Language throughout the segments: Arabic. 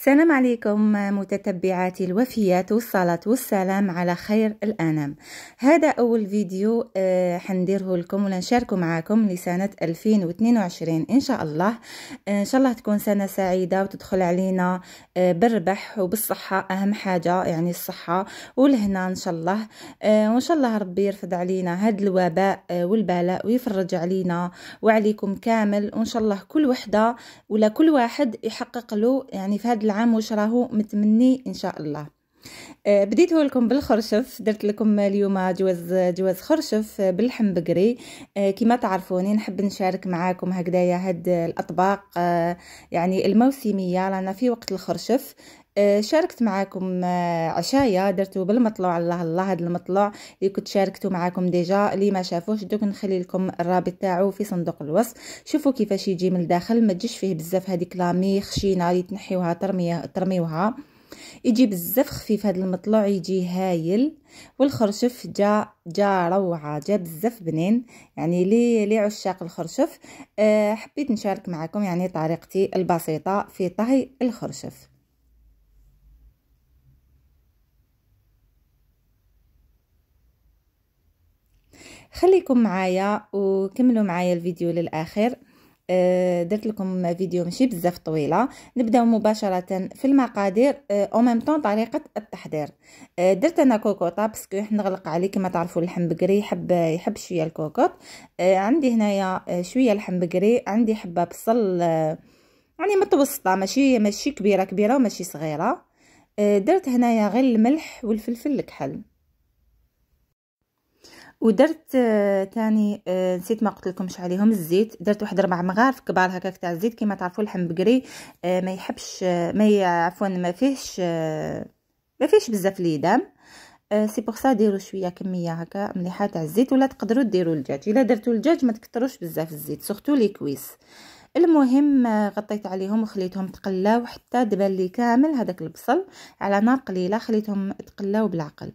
السلام عليكم متتبعاتي الوفيات والصلاة والسلام على خير الأنام هذا أول فيديو آه، حنديره لكم ولنشاركه معاكم لسنة 2022 إن شاء الله آه، إن شاء الله تكون سنة سعيدة وتدخل علينا آه، بالربح وبالصحة أهم حاجة يعني الصحة والهنا إن شاء الله وإن شاء الله ربي يرفض علينا هاد الوباء والبلاء ويفرج علينا وعليكم كامل وإن شاء الله كل وحدة ولا كل واحد يحقق له يعني في هاد العام واش راهو متمني ان شاء الله آه لكم بالخرشف درت لكم اليوم جواز جواز خرشف آه، باللحم بقري آه كما تعرفوني نحب نشارك معاكم هكذايا هاد الاطباق آه يعني الموسميه رانا في وقت الخرشف آه، شاركت معاكم آه، عشايا درتو بالمطلوع الله الله هذا المطلوع اللي كنت شاركته معاكم ديجا اللي ما شافوش دوك نخلي لكم الرابط تاعو في صندوق الوصف شوفوا كيفاش يجي من الداخل ما تجيش فيه بزاف هذيك لامي خشينه اللي تنحيوها ترميه ترميوها يجي بزاف خفيف هذا المطلوع يجي هايل والخرشف جا جا روعه جا بزاف بنين يعني لي لي عشاق الخرشف آه، حبيت نشارك معكم يعني طريقتي البسيطه في طهي الخرشف خليكم معايا وكملوا معايا الفيديو للاخر أه، درت لكم فيديو ماشي بزاف طويله نبداو مباشره في المقادير او ميم طون طريقه التحضير أه، درت انا كوكوطا باسكو نغلق عليه كما تعرفوا اللحم بكري يحب يحب شويه الكوكوط أه، عندي هنايا شويه لحم بكري عندي حبه بصل يعني متوسطه ماشي ماشي كبيره كبيره وماشي صغيره درت هنايا غير الملح والفلفل الكحل ودرت آه، تاني آه، نسيت ما قلت لكمش عليهم الزيت درت واحد ربع مغارف كبار هكاك تاع الزيت كما تعرفوا اللحم بقري آه، ما يحبش ما عفوا ما فيهش ما فيهش بزاف ليدام سي بوغ سا ديروا شويه كميه هكا مليحه تاع الزيت ولا تقدروا ديروا الدجاج الا درتوا الدجاج ما تكتروش بزاف الزيت سورتو لي كويس المهم غطيت عليهم وخليتهم تقلاو حتى دبل لي كامل هذاك البصل على نار قليله خليتهم تقلاو بالعقل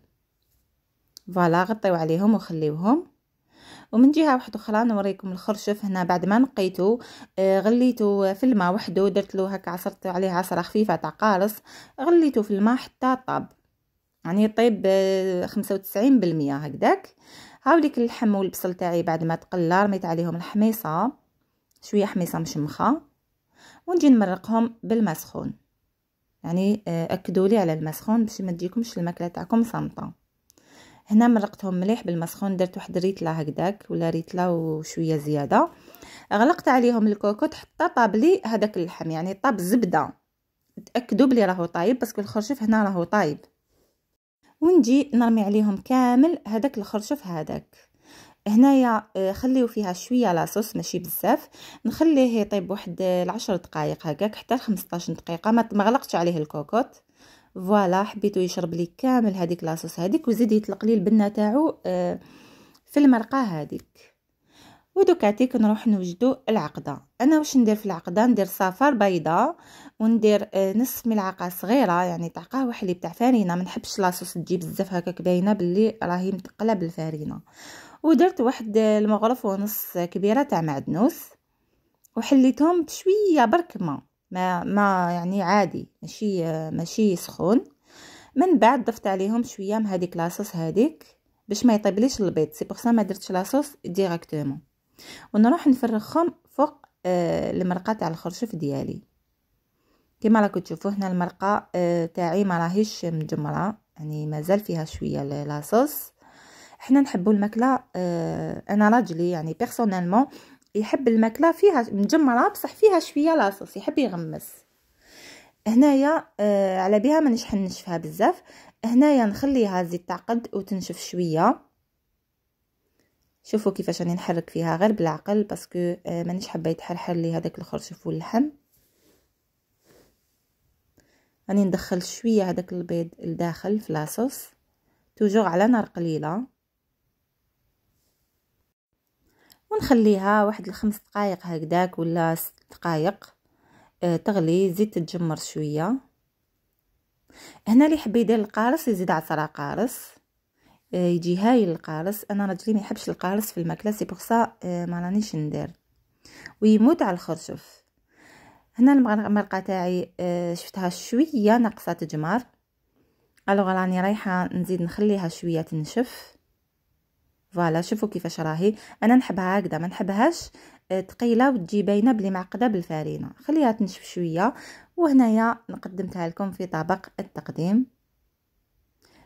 فوالا غطيو عليهم وخليوهم ومن جهه واحده اخرى نوريكم الخرشف هنا بعد ما نقيته آه، غليته في الماء وحده درت له هكا عصرت عليه عصره خفيفه تاع قارص غليته في الماء حتى طاب يعني طيب 95% هكذاك هاوليك اللحم والبصل تاعي بعد ما تقلى رميت عليهم الحميصه شويه حميصه مشمخه ونجي نمرقهم بالماء سخون يعني آه، اكدوا لي على الماء سخون باش ما تجيكمش الماكله تاعكم صامته هنا مرقتهم مليح بالمسخون درت واحد ريتلا هكذاك ولا ريتلا وشويه زياده غلقت عليهم الكوكوت حتى طاب لي هذاك اللحم يعني طاب الزبده تاكدوا بلي راهو طايب باسكو الخرشف هنا راهو طايب ونجي نرمي عليهم كامل هذاك الخرشف هذاك هنايا آه، خليو فيها شويه لاصوص ماشي بزاف نخليه يطيب واحد آه، العشر دقائق هكاك حتى ل 15 دقيقه ما مغلقتش عليه الكوكوت فوالا حبيتو يشرب لي كامل هذيك لاصوص هذيك وزيد يطلق لي البنه تاعو آه، في المرقه هذيك ودوكا تيك نروح نوجدو العقده انا واش ندير في العقده ندير صفار بيضاء وندير آه نصف ملعقه صغيره يعني قهوه وحليب تاع فرينه ما نحبش لاصوص تجي بزاف هكاك باينه باللي راهي متقله بالفرينه ودرت واحد آه، المغرف ونص كبيره تاع معدنوس وحليتهم بشويه برك ما ما ما يعني عادي ماشي ماشي سخون من بعد ضفت عليهم شويه من هذيك لاصوص هذيك باش ما يطيبليش البيض سي بوغ ما درتش لاصوص ديريكتومون ونروح نفرغهم فوق آه المرقه تاع الخرشف ديالي كما راكم تشوفوا هنا المرقه آه تاعي ما راهيش مجمره يعني مازال فيها شويه لاصوص حنا نحبوا الماكله آه انا راجلي يعني بيرسونيلمون يحب الماكله فيها مجمره بصح فيها شويه لاصوص يحب يغمس هنايا آه على بها ما نشحنش فيها بزاف هنايا نخليها زيت تعقد وتنشف شويه شوفوا كيفاش راني نحرك فيها غير بالعقل باسكو آه مانيش حابه يتحرحر لي هذاك الخرشف واللحم راني ندخل شويه هذاك البيض لداخل في لاصوص توجور على نار قليله ونخليها واحد الخمس دقائق هكذاك ولا ست دقائق آه، تغلي زيت تتجمر شويه هنا اللي يحب يدير القارص يزيد عصرة قارص آه، يجي هايل القارص انا راجلي ما يحبش القارص في الماكله سي بوغ سا آه، ما رانيش ندير ويموت على الخرشف هنا المرقه تاعي شفتها شويه ناقصه تجمر الوغ راني رايحه نزيد نخليها شويه تنشف فوالا شوفوا كيفاش راهي انا نحبها هكذا ما نحبهاش آه، ثقيله وتجي باينه بلي معقده بالفارينه خليها تنشف شويه وهنايا قدمتها لكم في طبق التقديم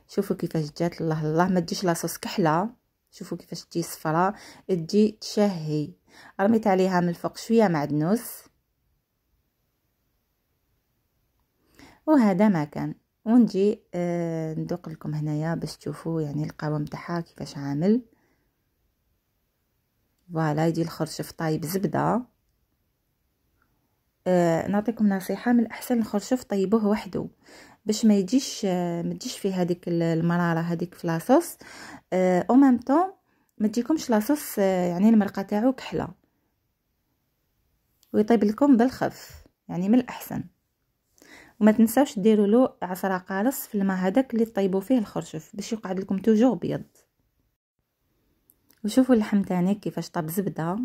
شوفوا كيفاش جات الله الله ما تجيش لاصوص كحله شوفوا كيفاش تجي صفراء تجي تشهي رميت عليها من الفوق شويه معدنوس وهذا ما كان ونجي آه ندوق لكم هنايا باش تشوفوا يعني القوام تاعها كيفاش عامل فوالا يدي الخرشف طايب زبده آه نعطيكم نصيحه من الاحسن الخرشف طيبوه وحده باش ما يجيش آه، ما تجيش فيه هذيك المراره هذيك في لاصوص آه او ميم طون ما تجيكمش لاصوص آه، يعني المرقه تاعو كحله ويطيب لكم بالخف يعني من الاحسن وما تنساوش ديروا له عصره قارص في الماء هذاك اللي طيبوا فيه الخرشف باش يقعد لكم توجور بيض وشوفوا اللحم تاني كيفاش طاب زبده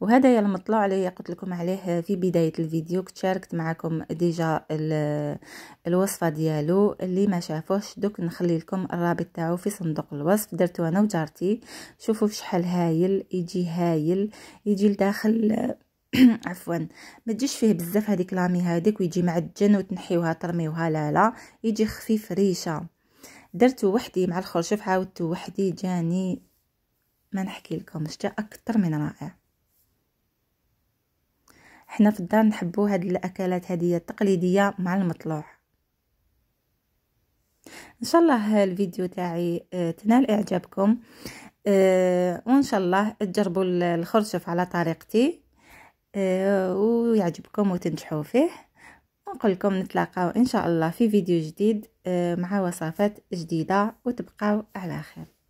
وهذا يا المطلوع اللي قلت لكم عليه في بدايه الفيديو كنت شاركت معكم ديجا الوصفه ديالو اللي ما شافوش دوك نخلي لكم الرابط تاعو في صندوق الوصف درتو انا وجارتي شوفوا شحال هايل يجي هايل يجي لداخل عفوا ما تجيش فيه بزاف هذيك لامي هذيك ويجي معجن وتنحيوها ترميوها لا لا يجي خفيف ريشه درتو وحدي مع الخرشف عاودتو وحدي جاني ما نحكي لكم جا اكثر من رائع حنا في الدار نحبو هاد الاكلات هادية التقليديه مع المطلوح ان شاء الله الفيديو تاعي آه، تنال اعجابكم آه، وان شاء الله تجربوا الخرشف على طريقتي آه، ويعجبكم وتنجحوا فيه ونقول لكم نتلاقاو ان شاء الله في فيديو جديد آه، مع وصفات جديده وتبقاو على خير